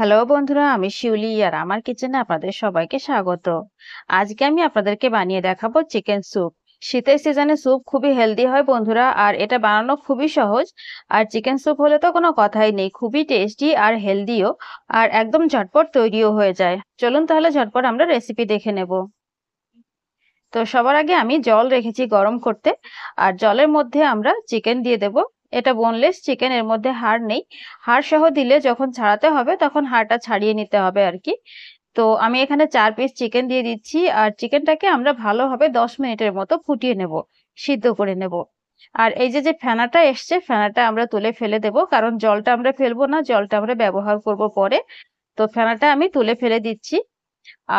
Hello বন্ধুরা আমি শিউলি আর আমার কিচেনে আপনাদের সবাইকে স্বাগত আজকে আমি আপনাদেরকে বানিয়ে দেখাবো চিকেন স্যুপ শীতের সিজনে স্যুপ খুবই হেলদি হয় বন্ধুরা আর এটা বানানো খুবই সহজ আর চিকেন স্যুপ হলে তো কোনো কথাই নেই খুবই টেস্টি আর হেলদিও আর একদম ঝটপট তৈরিও হয়ে যায় চলুন তাহলে ঝটপট আমরা রেসিপি দেখে নেব তো সবার আগে আমি জল রেখেছি গরম করতে আর জলের মধ্যে আমরা চিকেন দিয়ে দেবো এটা বোনলেস চিকেন এর মধ্যে হাড় নেই হাড় সহ দিলে যখন ছাড়াতে হবে তখন হাড়টা ছাড়িয়ে নিতে হবে আর কি তো আমি এখানে চার পিস চিকেন দিয়ে দিচ্ছি আর চিকেনটাকে আমরা ভালোভাবে দশ মিনিটের মতো ফুটিয়ে নেব সিদ্ধ করে নেব আর এই যে যে ফেনাটা এসছে ফেনাটা আমরা তুলে ফেলে দেব কারণ জলটা আমরা ফেলবো না জলটা আমরা ব্যবহার করব পরে তো ফেনাটা আমি তুলে ফেলে দিচ্ছি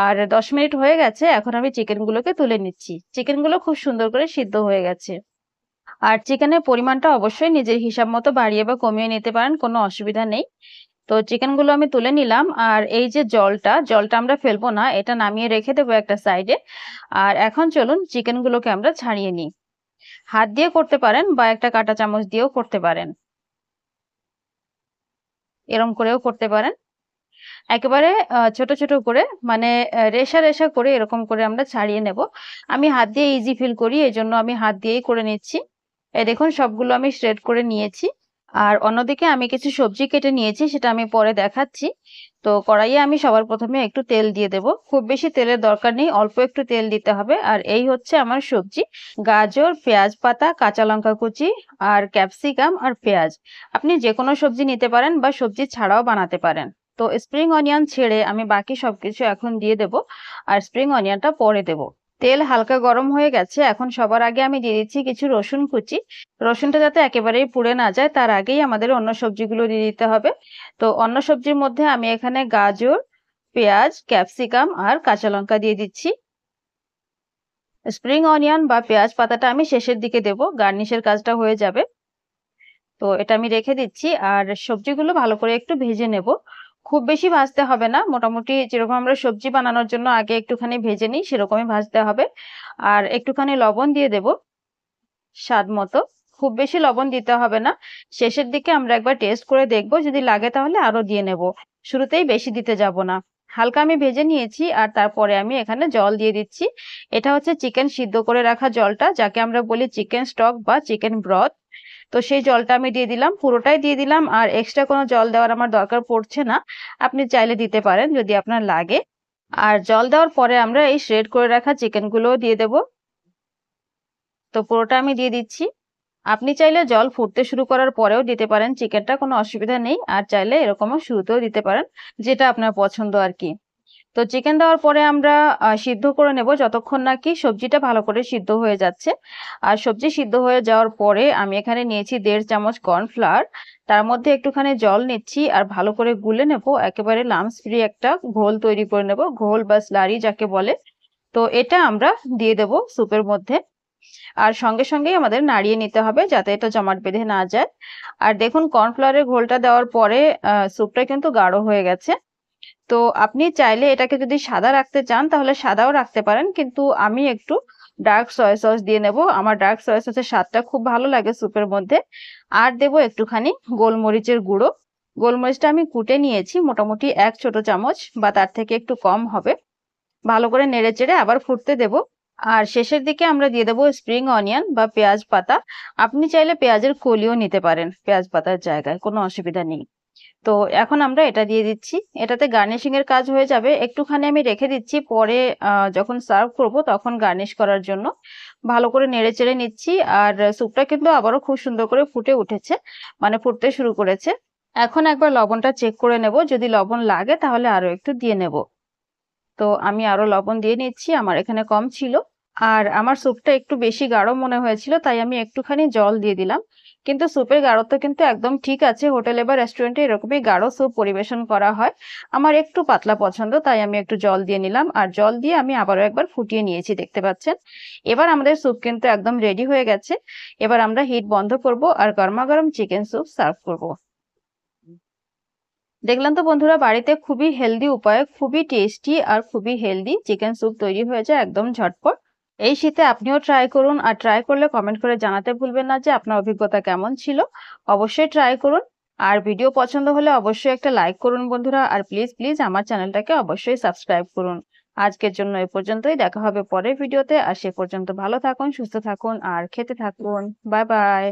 আর দশ মিনিট হয়ে গেছে এখন আমি চিকেনগুলোকে তুলে নিচ্ছি চিকেনগুলো খুব সুন্দর করে সিদ্ধ হয়ে গেছে আর চিকেনের পরিমাণটা অবশ্যই নিজের হিসাব মতো বাড়িয়ে বা কমিয়ে নিতে পারেন কোনো অসুবিধা নেই তো চিকেনগুলো আমি তুলে নিলাম আর এই যে জলটা জলটা আমরা ফেলবো না এটা নামিয়ে রেখে দেবো একটা সাইডে আর এখন চলুন চিকেনগুলোকে আমরা ছাড়িয়ে নিই হাত দিয়ে করতে পারেন বা একটা কাটা চামচ দিয়েও করতে পারেন এরম করেও করতে পারেন একেবারে ছোট ছোট করে মানে রেশা রেশা করে এরকম করে আমরা ছাড়িয়ে নেব আমি হাত দিয়ে ইজি ফিল করি এই জন্য আমি হাত দিয়েই করে নিচ্ছি এই দেখুন সবগুলো আমি শ্রেড করে নিয়েছি আর অন্যদিকে আমি কিছু সবজি কেটে নিয়েছি সেটা আমি পরে দেখাচ্ছি তো কড়াইয়ে আমি সবার প্রথমে একটু তেল দিয়ে দেব খুব বেশি তেলের দরকার নেই অল্প একটু তেল দিতে হবে আর এই হচ্ছে আমার সবজি গাজর পেঁয়াজ পাতা কাঁচা লঙ্কা কুচি আর ক্যাপসিকাম আর পেঁয়াজ আপনি যে কোনো সবজি নিতে পারেন বা সবজি ছাড়াও বানাতে পারেন তো স্প্রিং অনিয়ন ছেড়ে আমি বাকি সবকিছু এখন দিয়ে দেব আর স্প্রিং অনিয়নটা পরে দেবো তেল হালকা গরম হয়ে গেছে এখন সবার আগে আমি দিয়ে দিচ্ছি কিছু রসুন কুচি রসুনটা যাতে একেবারেই পুড়ে না যায় তার আগেই আমাদের অন্য সবজিগুলো দিয়ে দিতে হবে তো অন্য সবজির মধ্যে আমি এখানে গাজর পেঁয়াজ ক্যাপসিকাম আর কাঁচা লঙ্কা দিয়ে দিচ্ছি স্প্রিং অনিয়ন বা পেঁয়াজ পাতাটা আমি শেষের দিকে দেব গার্নিশের কাজটা হয়ে যাবে তো এটা আমি রেখে দিচ্ছি আর সবজিগুলো ভালো করে একটু ভেজে নেব খুব বেশি ভাজতে হবে না মোটামুটি যেরকম আমরা সবজি বানানোর জন্য আগে একটুখানি ভেজে নিই সেরকমই ভাজতে হবে আর একটুখানি লবণ দিয়ে দেব স্বাদ মতো খুব বেশি লবণ দিতে হবে না শেষের দিকে আমরা একবার টেস্ট করে দেখব যদি লাগে তাহলে আরও দিয়ে নেব শুরুতেই বেশি দিতে যাব না হালকা আমি ভেজে নিয়েছি আর তারপরে আমি এখানে জল দিয়ে দিচ্ছি এটা হচ্ছে চিকেন সিদ্ধ করে রাখা জলটা যাকে আমরা বলি চিকেন স্টক বা চিকেন ব্রথ তো সেই জলটা আমি দিয়ে দিলাম পুরোটাই দিয়ে দিলাম আর এক্সট্রা কোনো জল দেওয়ার আমার দরকার পড়ছে না আপনি চাইলে দিতে পারেন যদি আপনার লাগে আর জল দেওয়ার পরে আমরা এই শ্রেড করে রাখা চিকেনগুলোও দিয়ে দেব তো পুরোটা আমি দিয়ে দিচ্ছি আপনি চাইলে জল ফুটতে শুরু করার পরেও দিতে পারেন চিকেনটা কোনো অসুবিধা নেই আর চাইলে এরকমও শুরুতেও দিতে পারেন যেটা আপনার পছন্দ আর কি তো চিকেন দেওয়ার পরে আমরা সিদ্ধ করে নেব যতক্ষণ না কি সবজিটা ভালো করে সিদ্ধ হয়ে যাচ্ছে আর সবজি সিদ্ধ হয়ে যাওয়ার পরে আমি এখানে নিয়েছি দেড় চামচ কর্নফ্লাওয়ার তার মধ্যে একটুখানি জল নিচ্ছি আর ভালো করে গুলে নেব একেবারে লামস ফ্রি একটা ঘোল তৈরি করে নেব ঘোল বা স্লারি যাকে বলে তো এটা আমরা দিয়ে দেব সুপের মধ্যে আর সঙ্গে সঙ্গেই আমাদের নাড়িয়ে নিতে হবে যাতে এটা জমাট বেঁধে না যায় আর দেখুন কর্নফ্লাওয়ারের ঘোলটা দেওয়ার পরে স্যুপটা কিন্তু গাঢ় হয়ে গেছে তো আপনি চাইলে এটাকে যদি সাদা রাখতে চান তাহলে সাদাও রাখতে পারেন কিন্তু আমি একটু ডার্ক সয়া সস দিয়ে নেব আমার ডার্ক সয়া সসের স্বাদটা খুব ভালো লাগে স্যুপের মধ্যে আর দেব একটুখানি গোলমরিচের গুঁড়ো গোলমরিচটা আমি কুটে নিয়েছি মোটামুটি এক ছোট চামচ বা তার থেকে একটু কম হবে ভালো করে নেড়ে চেড়ে আবার ফুটতে দেব আর শেষের দিকে আমরা দিয়ে দেবো স্প্রিং অনিয়ন বা পেঁয়াজ পাতা আপনি চাইলে পেঁয়াজের কলিও নিতে পারেন পেঁয়াজ পাতার জায়গায় কোনো অসুবিধা নেই তো এখন আমরা এটা দিয়ে দিচ্ছি এটাতে গার্নিশিংয়ের কাজ হয়ে যাবে একটুখানি আমি রেখে দিচ্ছি পরে যখন সার্ভ করব তখন গার্নিশ করার জন্য ভালো করে নেড়ে চেড়ে নিচ্ছি আর স্যুপটা কিন্তু আবারও খুব সুন্দর করে ফুটে উঠেছে মানে ফুটতে শুরু করেছে এখন একবার লবণটা চেক করে নেব যদি লবণ লাগে তাহলে আরও একটু দিয়ে নেব তো আমি আরো লবণ দিয়ে নিচ্ছি আমার এখানে কম ছিল আর আমার স্যুপটা একটু বেশি গাঢ় মনে হয়েছিল তাই আমি একটুখানি জল দিয়ে দিলাম কিন্তু স্যুপের গাঢ়ত্ব কিন্তু একদম ঠিক আছে হোটেলে বা রেস্টুরেন্টে এরকমই গাঢ় স্যুপ পরিবেশন করা হয় আমার একটু পাতলা পছন্দ তাই আমি একটু জল দিয়ে নিলাম আর জল দিয়ে আমি আবারও একবার ফুটিয়ে নিয়েছি দেখতে পাচ্ছেন এবার আমাদের স্যুপ কিন্তু একদম রেডি হয়ে গেছে এবার আমরা হিট বন্ধ করব আর গরমাগরম চিকেন স্যুপ সার্ভ করব। দেখলাম তো বন্ধুরা বাড়িতে খুবই হেলদি উপায় খুবই টেস্টি আর খুবই হেলদি চিকেন স্যুপ তৈরি হয়ে যায় একদম ঝটপট এই শীতে আপনিও ট্রাই করুন আর ট্রাই করলে কমেন্ট করে জানাতে ভুলবেন না যে আপনার অভিজ্ঞতা কেমন ছিল অবশ্যই ট্রাই করুন আর ভিডিও পছন্দ হলে অবশ্যই একটা লাইক করুন বন্ধুরা আর প্লিজ প্লিজ আমার চ্যানেলটাকে অবশ্যই সাবস্ক্রাইব করুন আজকের জন্য এ পর্যন্তই দেখা হবে পরের ভিডিওতে আর সে পর্যন্ত ভালো থাকুন সুস্থ থাকুন আর খেতে থাকুন বাই বাই